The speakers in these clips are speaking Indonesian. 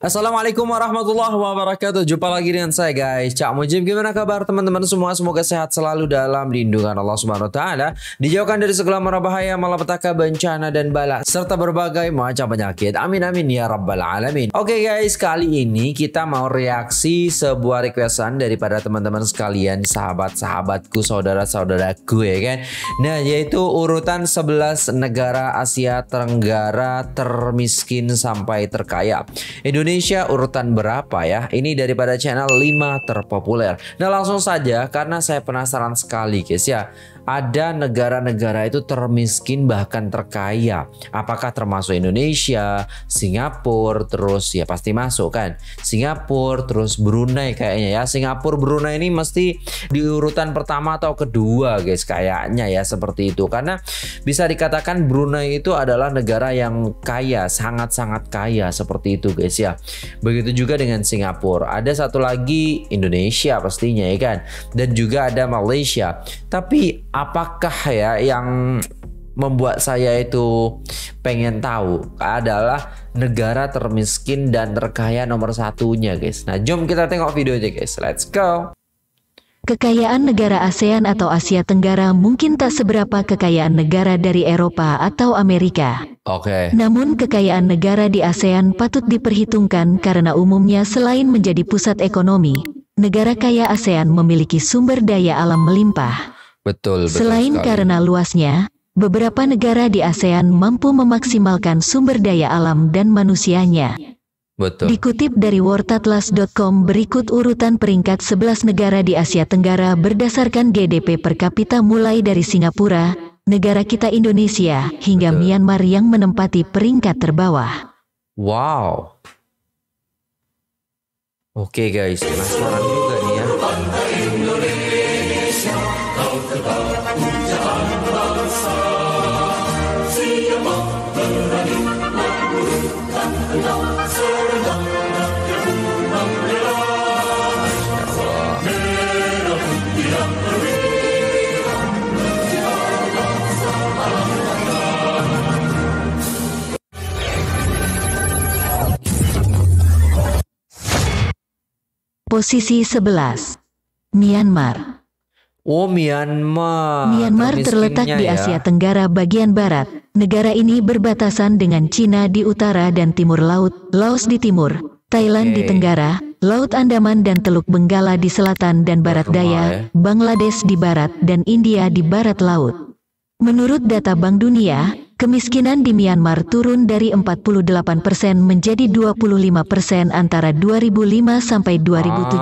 Assalamualaikum warahmatullahi wabarakatuh Jumpa lagi dengan saya guys Cak Mujib gimana kabar teman-teman semua Semoga sehat selalu dalam lindungan Allah Subhanahu Wa Taala Dijauhkan dari segala mara bahaya Malapetaka, bencana dan bala Serta berbagai macam penyakit Amin amin ya rabbal alamin Oke okay, guys kali ini kita mau reaksi Sebuah requestan daripada teman-teman sekalian Sahabat-sahabatku Saudara-saudaraku ya kan Nah yaitu urutan 11 negara Asia Tenggara Termiskin sampai terkaya Indonesia Indonesia urutan berapa ya? Ini daripada channel 5 terpopuler. Nah langsung saja karena saya penasaran sekali guys ya ada negara-negara itu termiskin bahkan terkaya. Apakah termasuk Indonesia, Singapura, terus ya pasti masuk kan. Singapura, terus Brunei kayaknya ya. Singapura, Brunei ini mesti di urutan pertama atau kedua guys kayaknya ya seperti itu. Karena bisa dikatakan Brunei itu adalah negara yang kaya, sangat-sangat kaya seperti itu guys ya. Begitu juga dengan Singapura. Ada satu lagi Indonesia pastinya ya kan. Dan juga ada Malaysia. Tapi apakah ya yang membuat saya itu pengen tahu adalah negara termiskin dan terkaya nomor satunya guys. Nah jom kita tengok videonya guys, let's go. Kekayaan negara ASEAN atau Asia Tenggara mungkin tak seberapa kekayaan negara dari Eropa atau Amerika. Oke. Okay. Namun kekayaan negara di ASEAN patut diperhitungkan karena umumnya selain menjadi pusat ekonomi, negara kaya ASEAN memiliki sumber daya alam melimpah. Betul, betul Selain sekali. karena luasnya, beberapa negara di ASEAN mampu memaksimalkan sumber daya alam dan manusianya. Betul. Dikutip dari wartatlas.com, berikut urutan peringkat 11 negara di Asia Tenggara berdasarkan GDP per kapita mulai dari Singapura, negara kita Indonesia, hingga Betul. Myanmar yang menempati peringkat terbawah. Wow. Oke okay guys, penasaran juga Posisi 11. Myanmar. Oh, Myanmar. Myanmar terletak di ya. Asia ya. Tenggara bagian barat. Negara ini berbatasan dengan Cina di utara dan timur laut, Laos di timur, Thailand okay. di tenggara, Laut Andaman dan Teluk Benggala di selatan dan barat daya, Bangladesh di barat dan India di barat laut. Menurut data Bank Dunia, Kemiskinan di Myanmar turun dari 48 persen menjadi 25 persen antara 2005 sampai 2017.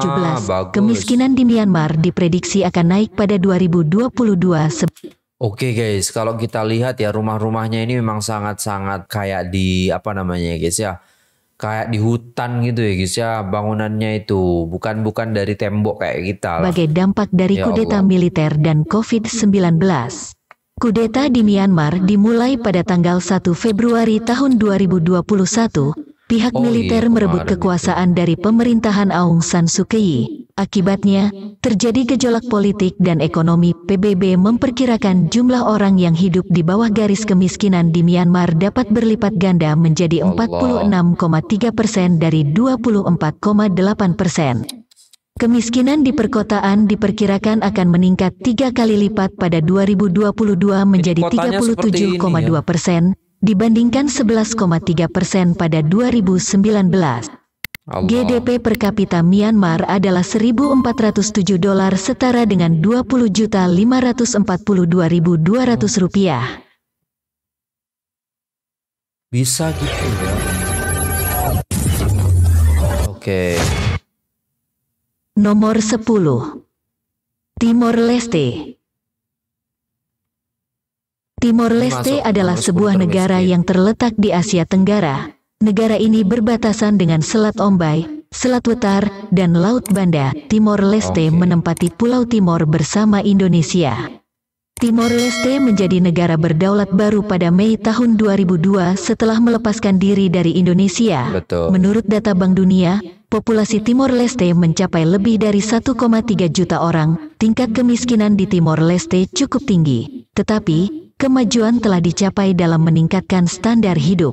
Ah, Kemiskinan di Myanmar diprediksi akan naik pada 2022. Oke okay guys, kalau kita lihat ya rumah-rumahnya ini memang sangat-sangat kayak di apa namanya ya guys ya. Kayak di hutan gitu ya guys ya bangunannya itu bukan bukan dari tembok kayak kita lah. Sebagai dampak dari ya kudeta militer dan COVID-19. Kudeta di Myanmar dimulai pada tanggal 1 Februari tahun 2021, pihak oh, iya, militer iya, merebut kekuasaan dari pemerintahan Aung San Suu Kyi. Akibatnya, terjadi gejolak politik dan ekonomi. PBB memperkirakan jumlah orang yang hidup di bawah garis kemiskinan di Myanmar dapat berlipat ganda menjadi 46,3 persen dari 24,8 persen. Kemiskinan di perkotaan diperkirakan akan meningkat tiga kali lipat pada 2022 menjadi 37,2 ya. persen dibandingkan 11,3 persen pada 2019. Allah. GDP per kapita Myanmar adalah 1.407 dolar setara dengan 20.542.200 rupiah. Bisa gitu ya. Oke. Okay. Nomor 10. Timor Leste. Timor Leste adalah sebuah negara ya. yang terletak di Asia Tenggara. Negara ini berbatasan dengan Selat Ombai, Selat Wetar, dan Laut Banda. Timor Leste okay. menempati Pulau Timor bersama Indonesia. Timor Leste menjadi negara berdaulat baru pada Mei tahun 2002 setelah melepaskan diri dari Indonesia. Betul. Menurut data Bank Dunia, populasi Timor Leste mencapai lebih dari 1,3 juta orang, tingkat kemiskinan di Timor Leste cukup tinggi. Tetapi, kemajuan telah dicapai dalam meningkatkan standar hidup.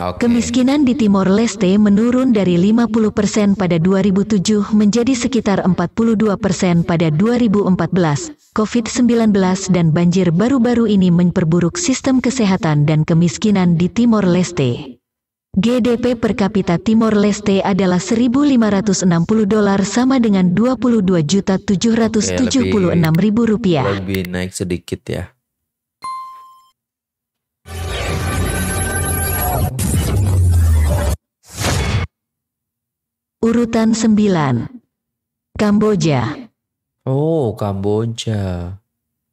Okay. Kemiskinan di Timor Leste menurun dari 50% pada 2007 menjadi sekitar 42% pada 2014. COVID-19 dan banjir baru-baru ini memperburuk sistem kesehatan dan kemiskinan di Timor Leste. GDP per kapita Timor Leste adalah 1.560 dolar sama dengan 22.776.000 rupiah. Lebih naik sedikit ya. Urutan 9. Kamboja. Oh, Kamboja.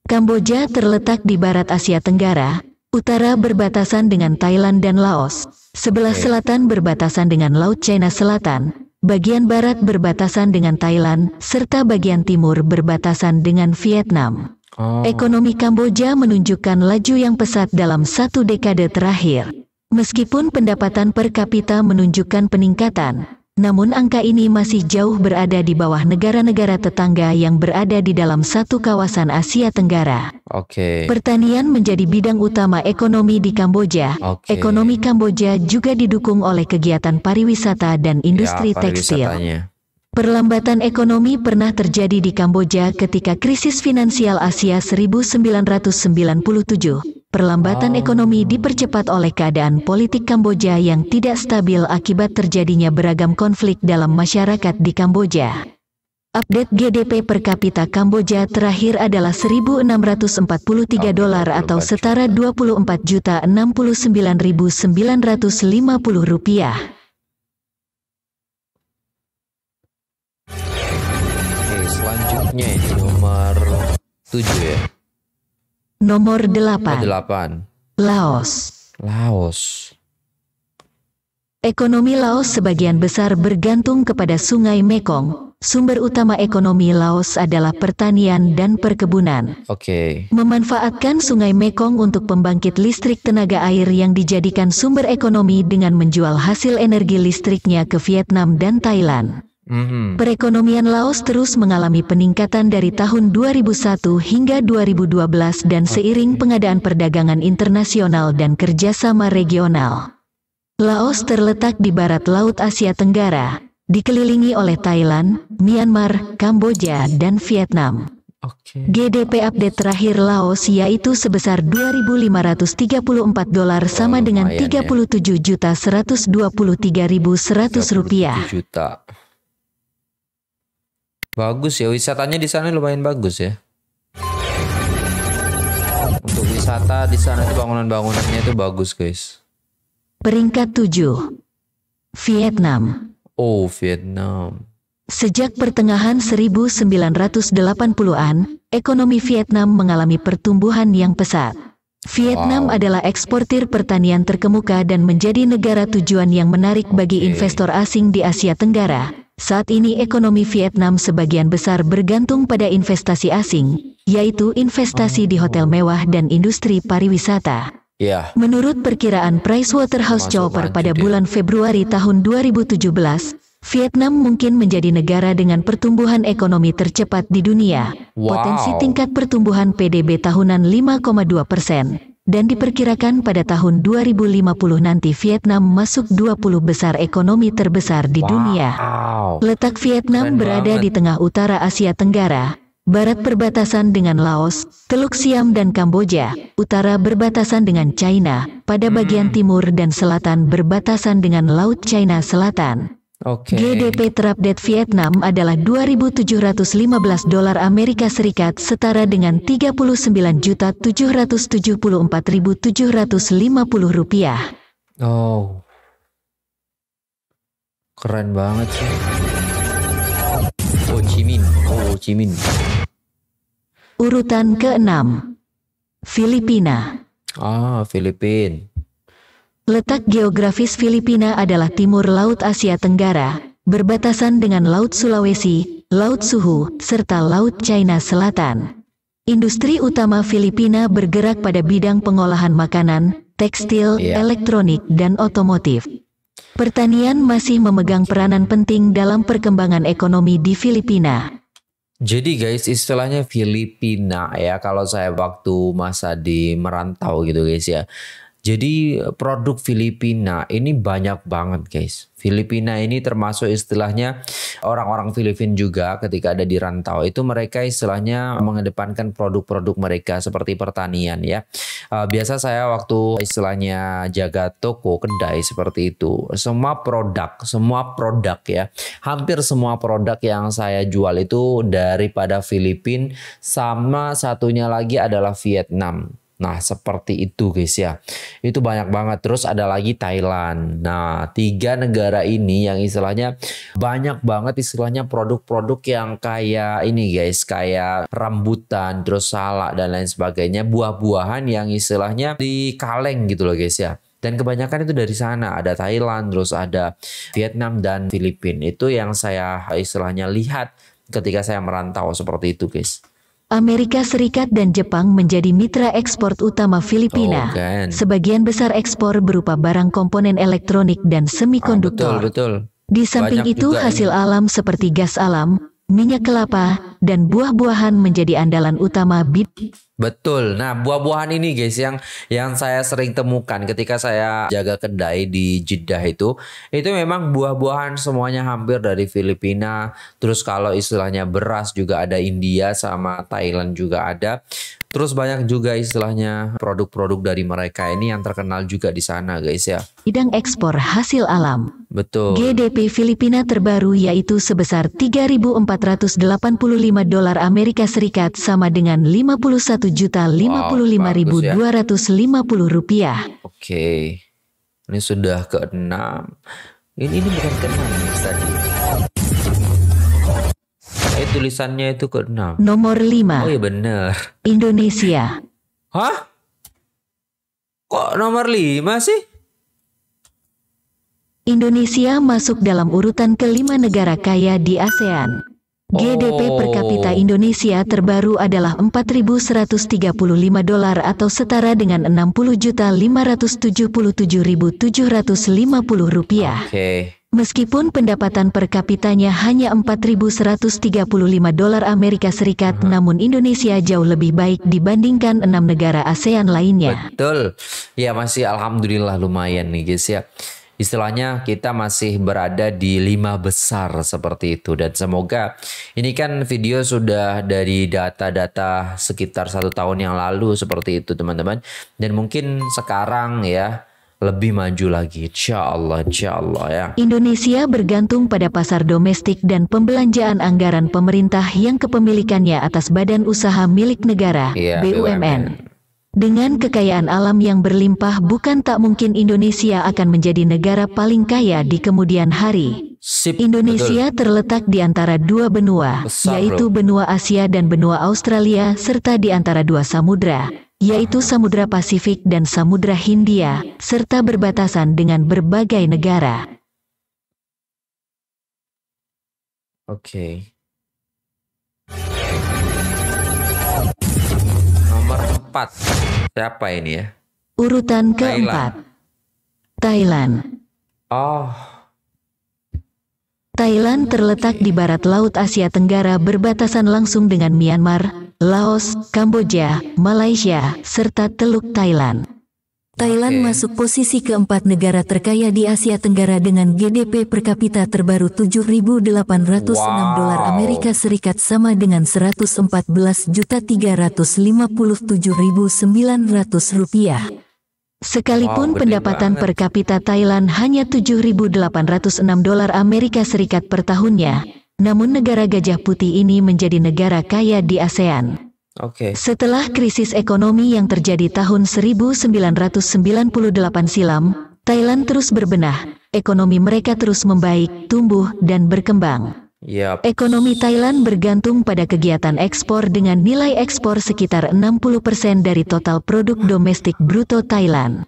Kamboja terletak di barat Asia Tenggara, Utara berbatasan dengan Thailand dan Laos. Sebelah selatan berbatasan dengan Laut China Selatan. Bagian barat berbatasan dengan Thailand, serta bagian timur berbatasan dengan Vietnam. Oh. Ekonomi Kamboja menunjukkan laju yang pesat dalam satu dekade terakhir. Meskipun pendapatan per kapita menunjukkan peningkatan, namun angka ini masih jauh berada di bawah negara-negara tetangga yang berada di dalam satu kawasan Asia Tenggara. Oke. Okay. Pertanian menjadi bidang utama ekonomi di Kamboja. Okay. Ekonomi Kamboja juga didukung oleh kegiatan pariwisata dan industri ya, tekstil. Perlambatan ekonomi pernah terjadi di Kamboja ketika krisis finansial Asia 1997. Perlambatan ekonomi dipercepat oleh keadaan politik Kamboja yang tidak stabil akibat terjadinya beragam konflik dalam masyarakat di Kamboja. Update GDP per kapita Kamboja terakhir adalah 1.643 dolar atau setara 24.069.950 rupiah. nomornya ya nomor 7 ya nomor 8 nomor 8 Laos Laos Ekonomi Laos sebagian besar bergantung kepada Sungai Mekong. Sumber utama ekonomi Laos adalah pertanian dan perkebunan. Oke. Okay. Memanfaatkan Sungai Mekong untuk pembangkit listrik tenaga air yang dijadikan sumber ekonomi dengan menjual hasil energi listriknya ke Vietnam dan Thailand. Mhm. Perekonomian Laos terus mengalami peningkatan dari tahun 2001 hingga 2012 dan seiring pengadaan perdagangan internasional dan kerjasama regional. Laos terletak di barat Laut Asia Tenggara, dikelilingi oleh Thailand, Myanmar, Kamboja, dan Vietnam. GDP update terakhir Laos yaitu sebesar 2.534 dolar sama oh, dengan 37.123.100 ya. juta rupiah. Bagus ya wisatanya di sana lumayan bagus ya. Untuk wisata di sana itu bangunan-bangunannya itu bagus guys. Peringkat 7. Vietnam. Oh, Vietnam. Sejak pertengahan 1980-an, ekonomi Vietnam mengalami pertumbuhan yang pesat. Vietnam wow. adalah eksportir pertanian terkemuka dan menjadi negara tujuan yang menarik bagi investor asing di Asia Tenggara. Saat ini ekonomi Vietnam sebagian besar bergantung pada investasi asing, yaitu investasi di hotel mewah dan industri pariwisata. Ya. Menurut perkiraan PricewaterhouseCoopers pada bulan ya. Februari tahun 2017, Vietnam mungkin menjadi negara dengan pertumbuhan ekonomi tercepat di dunia. Potensi tingkat pertumbuhan PDB tahunan 5,2 persen dan diperkirakan pada tahun 2050 nanti Vietnam masuk 20 besar ekonomi terbesar di dunia. Letak Vietnam berada di tengah utara Asia Tenggara, barat perbatasan dengan Laos, Teluk Siam dan Kamboja, utara berbatasan dengan China, pada bagian hmm. timur dan selatan berbatasan dengan Laut China Selatan. Okay. GDP terupdate Vietnam adalah 2.715 dolar Amerika Serikat setara dengan 39.774.750 rupiah. Oh, keren banget sih. Ho Chi Minh, Ho Chi Minh. Urutan keenam, Filipina. Ah, Filipina. Letak geografis Filipina adalah timur Laut Asia Tenggara, berbatasan dengan Laut Sulawesi, Laut Suhu, serta Laut China Selatan. Industri utama Filipina bergerak pada bidang pengolahan makanan, tekstil, yeah. elektronik, dan otomotif. Pertanian masih memegang peranan penting dalam perkembangan ekonomi di Filipina. Jadi guys, istilahnya Filipina ya kalau saya waktu masa di merantau gitu guys ya jadi produk Filipina ini banyak banget guys. Filipina ini termasuk istilahnya orang-orang Filipin juga ketika ada di rantau itu mereka istilahnya mengedepankan produk-produk mereka seperti pertanian ya. Eh, biasa saya waktu istilahnya jaga toko kedai seperti itu semua produk semua produk ya hampir semua produk yang saya jual itu daripada Filipin sama satunya lagi adalah Vietnam. Nah, seperti itu guys ya. Itu banyak banget. Terus ada lagi Thailand. Nah, tiga negara ini yang istilahnya banyak banget istilahnya produk-produk yang kayak ini guys, kayak rambutan, terus salak dan lain sebagainya, buah-buahan yang istilahnya dikaleng kaleng gitu loh guys ya. Dan kebanyakan itu dari sana, ada Thailand, terus ada Vietnam dan Filipina. Itu yang saya istilahnya lihat ketika saya merantau seperti itu guys. Amerika Serikat dan Jepang menjadi mitra ekspor utama Filipina. Oh, kan. Sebagian besar ekspor berupa barang komponen elektronik dan semikonduktor. Ah, betul, betul. Di samping Banyak itu hasil ini. alam seperti gas alam, minyak kelapa, dan buah-buahan menjadi andalan utama bid. Betul. Nah, buah-buahan ini guys yang yang saya sering temukan ketika saya jaga kedai di Jeddah itu, itu memang buah-buahan semuanya hampir dari Filipina. Terus kalau istilahnya beras juga ada India sama Thailand juga ada. Terus banyak juga istilahnya produk-produk dari mereka ini yang terkenal juga di sana guys ya. Bidang ekspor hasil alam. Betul. GDP Filipina terbaru yaitu sebesar 3.485 dolar Amerika Serikat sama dengan 51.055.250 wow, ya. rupiah. Oke. Ini sudah ke-6. Ini, ini bukan ke-6 tadi tulisannya itu ke enam. Nomor lima. Oh iya bener. Indonesia. Hah? Kok nomor lima sih? Indonesia masuk dalam urutan kelima negara kaya di ASEAN. GDP per kapita oh. Indonesia terbaru adalah 4.135 dolar atau setara dengan 60.577.750 rupiah. Okay. Meskipun pendapatan per kapitanya hanya 4.135 dolar Amerika Serikat, hmm. namun Indonesia jauh lebih baik dibandingkan enam negara ASEAN lainnya. Betul. Ya masih alhamdulillah lumayan nih guys ya. Istilahnya kita masih berada di lima besar seperti itu dan semoga ini kan video sudah dari data-data sekitar satu tahun yang lalu seperti itu teman-teman dan mungkin sekarang ya lebih maju lagi. Insya Allah, insya Allah ya. Indonesia bergantung pada pasar domestik dan pembelanjaan anggaran pemerintah yang kepemilikannya atas badan usaha milik negara ya, BUMN. BUMN. Dengan kekayaan alam yang berlimpah, bukan tak mungkin Indonesia akan menjadi negara paling kaya di kemudian hari. Sip, Indonesia betul. terletak di antara dua benua, Besar, yaitu bro. benua Asia dan benua Australia, serta di antara dua samudra, yaitu Samudra Pasifik dan Samudra Hindia, serta berbatasan dengan berbagai negara. Oke. Okay. Nomor 4. Siapa ini ya? Urutan keempat. Thailand. Oh. Thailand terletak di barat laut Asia Tenggara berbatasan langsung dengan Myanmar, Laos, Kamboja, Malaysia, serta Teluk Thailand. Thailand masuk posisi keempat negara terkaya di Asia Tenggara dengan GDP per kapita terbaru 7.806 wow. dolar Amerika Serikat sama dengan 114.357.900 rupiah. Sekalipun wow, pendapatan banget. per kapita Thailand hanya 7.806 dolar Amerika Serikat per tahunnya, namun negara Gajah Putih ini menjadi negara kaya di ASEAN. Okay. Setelah krisis ekonomi yang terjadi tahun 1998 silam, Thailand terus berbenah, ekonomi mereka terus membaik, tumbuh, dan berkembang. Yep. Ekonomi Thailand bergantung pada kegiatan ekspor dengan nilai ekspor sekitar 60% dari total produk domestik bruto Thailand.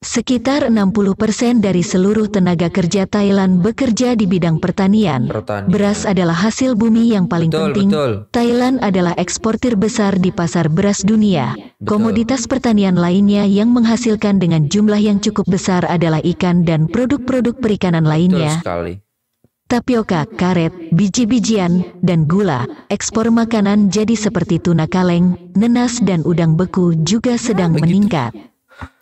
Sekitar 60% dari seluruh tenaga kerja Thailand bekerja di bidang pertanian. pertanian. Beras adalah hasil bumi yang paling betul, penting. Betul. Thailand adalah eksportir besar di pasar beras dunia. Betul. Komoditas pertanian lainnya yang menghasilkan dengan jumlah yang cukup besar adalah ikan dan produk-produk perikanan lainnya. tapioka, karet, biji-bijian, dan gula. Ekspor makanan jadi seperti tuna kaleng, nenas dan udang beku juga sedang meningkat.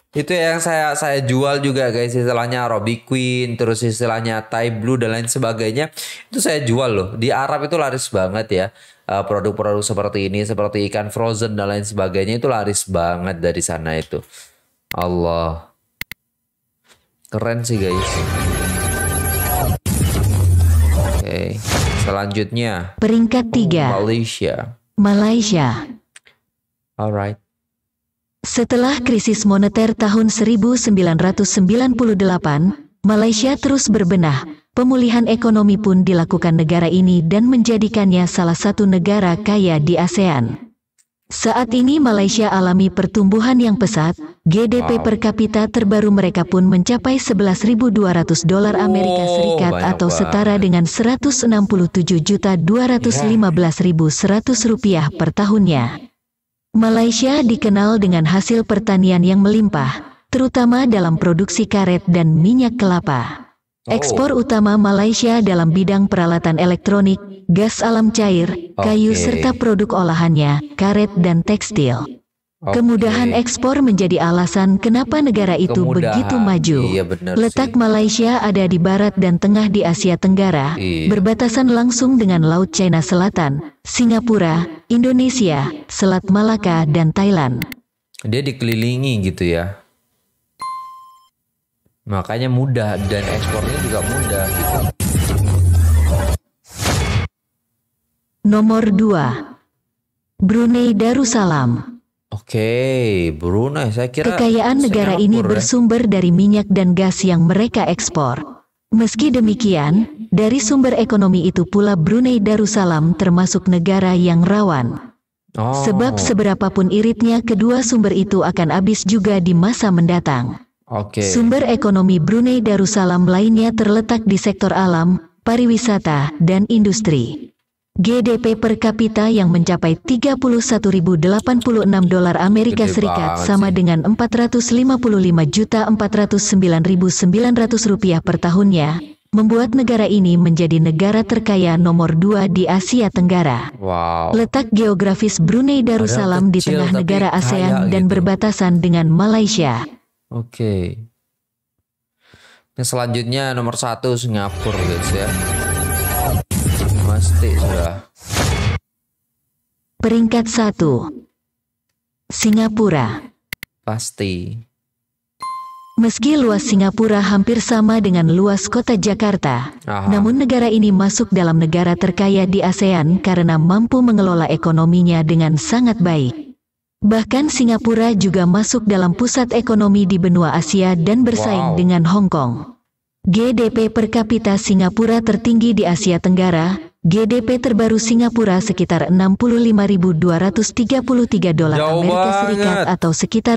Itu yang saya saya jual juga guys istilahnya Robi Queen terus istilahnya Thai Blue dan lain sebagainya itu saya jual loh di Arab itu laris banget ya eh, produk-produk seperti ini seperti ikan frozen dan lain sebagainya itu laris banget dari sana itu Allah keren sih guys oke selanjutnya peringkat 3 Malaysia Malaysia alright setelah krisis moneter tahun 1998, Malaysia terus berbenah, pemulihan ekonomi pun dilakukan negara ini dan menjadikannya salah satu negara kaya di ASEAN. Saat ini Malaysia alami pertumbuhan yang pesat, GDP wow. per kapita terbaru mereka pun mencapai 11.200 dolar oh, Amerika Serikat atau banget. setara dengan 167.215.100 rupiah per tahunnya. Malaysia dikenal dengan hasil pertanian yang melimpah, terutama dalam produksi karet dan minyak kelapa. Oh. Ekspor utama Malaysia dalam bidang peralatan elektronik, gas alam cair, kayu serta produk olahannya, karet dan tekstil. Okay. Kemudahan ekspor menjadi alasan kenapa negara itu Kemudahan. begitu maju. Iya, Letak sih. Malaysia ada di barat dan tengah di Asia Tenggara, iya. berbatasan langsung dengan Laut China Selatan, Singapura, Indonesia, Selat Malaka, dan Thailand. Dia dikelilingi gitu ya. Makanya mudah dan ekspornya juga mudah Nomor 2. Brunei Darussalam. Oke, Brunei saya kira kekayaan negara Singapura, ini ya. bersumber dari minyak dan gas yang mereka ekspor. Meski demikian, dari sumber ekonomi itu pula Brunei Darussalam termasuk negara yang rawan. Oh. Sebab seberapapun iritnya kedua sumber itu akan habis juga di masa mendatang. Okay. Sumber ekonomi Brunei Darussalam lainnya terletak di sektor alam, pariwisata, dan industri. GDP per kapita yang mencapai 31.086 dolar Amerika Serikat sama dengan 455.409.900 rupiah per tahunnya, membuat negara ini menjadi negara terkaya nomor dua di Asia Tenggara. Wow. Letak geografis Brunei Darussalam di tengah negara ASEAN dan gitu. berbatasan dengan Malaysia. Oke. Okay. selanjutnya nomor satu Singapura guys ya pasti sudah. Peringkat 1 Singapura Pasti Meski luas Singapura hampir sama dengan luas kota Jakarta, Aha. namun negara ini masuk dalam negara terkaya di ASEAN karena mampu mengelola ekonominya dengan sangat baik. Bahkan Singapura juga masuk dalam pusat ekonomi di benua Asia dan bersaing wow. dengan Hong Kong. GDP per kapita Singapura tertinggi di Asia Tenggara GDP terbaru Singapura sekitar 65.233 dolar Amerika Serikat atau sekitar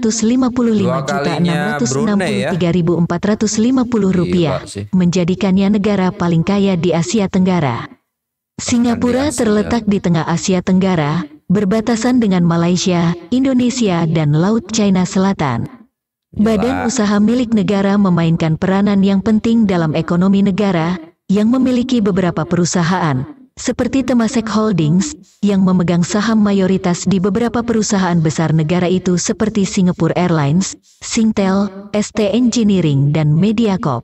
955.663.450 ya. rupiah, menjadikannya negara paling kaya di Asia Tenggara. Singapura terletak ya. di tengah Asia Tenggara, berbatasan dengan Malaysia, Indonesia, dan Laut China Selatan. Badan usaha milik negara memainkan peranan yang penting dalam ekonomi negara, yang memiliki beberapa perusahaan, seperti Temasek Holdings, yang memegang saham mayoritas di beberapa perusahaan besar negara itu seperti Singapore Airlines, Singtel, ST Engineering, dan Mediacorp.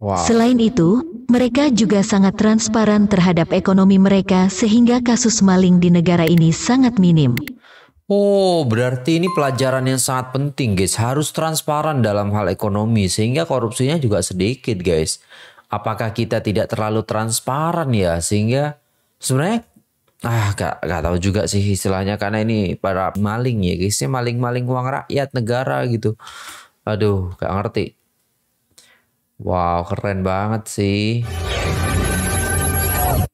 Wow. Selain itu, mereka juga sangat transparan terhadap ekonomi mereka sehingga kasus maling di negara ini sangat minim. Oh, berarti ini pelajaran yang sangat penting, guys. Harus transparan dalam hal ekonomi sehingga korupsinya juga sedikit, guys apakah kita tidak terlalu transparan ya sehingga sebenarnya ah gak, gak tahu juga sih istilahnya karena ini para maling ya guys ya, maling-maling uang rakyat negara gitu aduh gak ngerti wow keren banget sih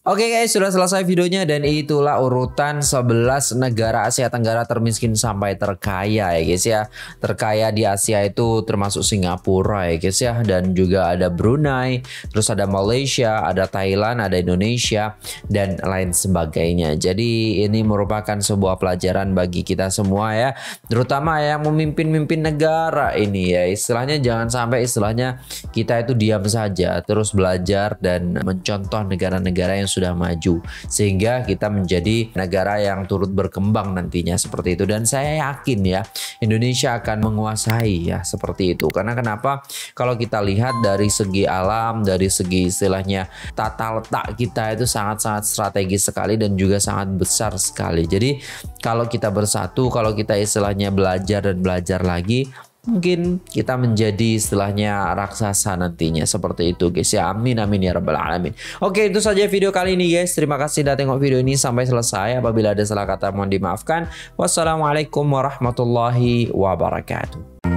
Oke okay guys, sudah selesai videonya dan itulah urutan 11 negara Asia Tenggara termiskin sampai terkaya ya guys ya. Terkaya di Asia itu termasuk Singapura ya guys ya dan juga ada Brunei, terus ada Malaysia, ada Thailand, ada Indonesia dan lain sebagainya. Jadi ini merupakan sebuah pelajaran bagi kita semua ya, terutama yang memimpin-mimpin negara ini ya. Istilahnya jangan sampai istilahnya kita itu diam saja, terus belajar dan mencontoh negara-negara yang sudah sudah maju sehingga kita menjadi negara yang turut berkembang nantinya seperti itu dan saya yakin ya Indonesia akan menguasai ya seperti itu karena kenapa kalau kita lihat dari segi alam dari segi istilahnya tata letak kita itu sangat-sangat strategis sekali dan juga sangat besar sekali jadi kalau kita bersatu kalau kita istilahnya belajar dan belajar lagi mungkin kita menjadi setelahnya raksasa nantinya seperti itu guys ya amin amin ya rabbal alamin oke itu saja video kali ini guys terima kasih sudah tengok video ini sampai selesai apabila ada salah kata mohon dimaafkan wassalamualaikum warahmatullahi wabarakatuh